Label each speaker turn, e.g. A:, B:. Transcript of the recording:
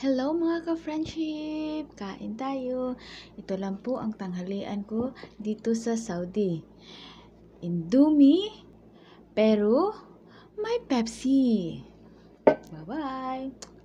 A: Hello mga ka-friendship! Kain tayo! Ito lang po ang tanghalian ko dito sa Saudi. Indomie, pero may Pepsi. Bye-bye!